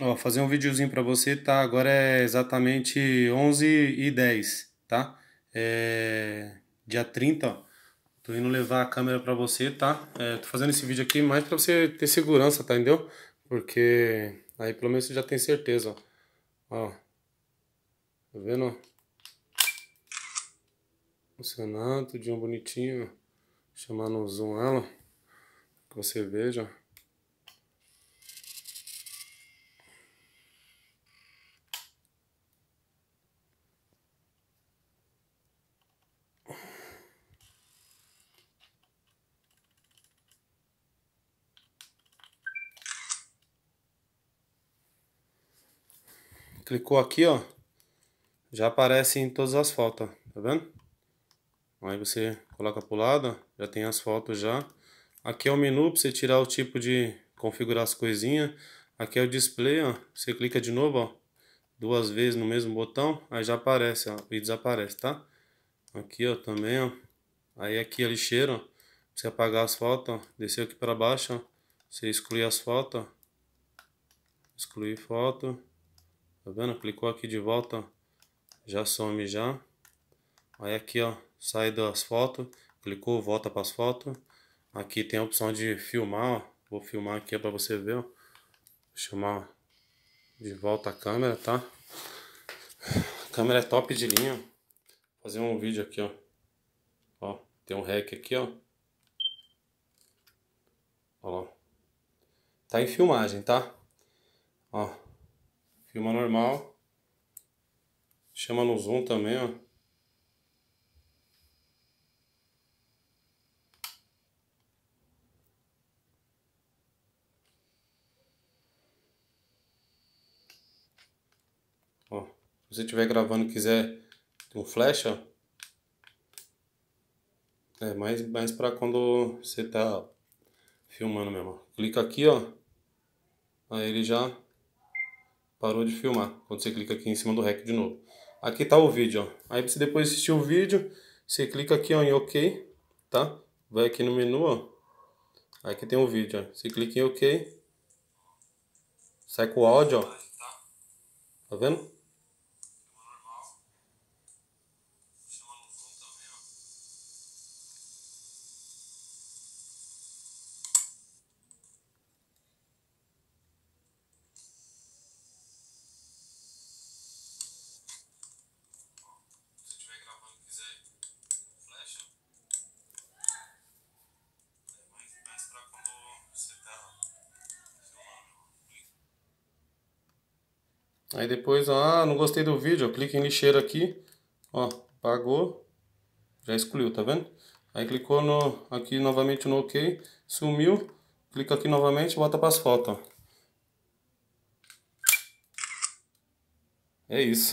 Ó, fazer um videozinho para você, tá? Agora é exatamente 11 e 10, tá? É... Dia 30, ó. Tô indo levar a câmera para você, tá? É, tô fazendo esse vídeo aqui mais para você ter segurança, tá? Entendeu? Porque aí pelo menos você já tem certeza, ó. Ó. Tá vendo? Funcionando, de um bonitinho. Chamar no zoom ela. Que você veja, ó. Clicou aqui, ó. Já aparece em todas as fotos, tá vendo? Aí você coloca pro lado, já tem as fotos já. Aqui é o menu para você tirar o tipo de... configurar as coisinhas. Aqui é o display, ó. Você clica de novo, ó. Duas vezes no mesmo botão, aí já aparece, ó. E desaparece, tá? Aqui, ó, também, ó. Aí aqui a é lixeira, ó. Pra você apagar as fotos, ó. Desceu aqui para baixo, ó. Você exclui as fotos, ó. Excluir foto. Tá vendo? Clicou aqui de volta, já some já. Aí aqui, ó, sai das fotos, clicou, volta para as fotos. Aqui tem a opção de filmar, ó. Vou filmar aqui para você ver, ó. Vou chamar de volta a câmera, tá? A câmera é top de linha. Vou fazer um vídeo aqui, ó. Ó, tem um rec aqui, ó. Ó lá. Tá em filmagem, tá? Ó. Filma normal. Chama no zoom também, ó. Ó, se você estiver gravando e quiser um flash, ó. É mais, mais para quando você tá filmando mesmo. Clica aqui, ó. Aí ele já Parou de filmar. Quando você clica aqui em cima do REC de novo. Aqui tá o vídeo, ó. Aí você depois assistir o vídeo, você clica aqui ó, em OK, tá? Vai aqui no menu, ó. Aqui tem o vídeo, ó. Você clica em OK. Sai com o áudio, ó. Tá, tá vendo? Aí depois, ah, não gostei do vídeo, clica em lixeira aqui, ó, pagou, já excluiu, tá vendo? Aí clicou no, aqui novamente no OK, sumiu, clica aqui novamente e bota para as fotos, ó. É isso.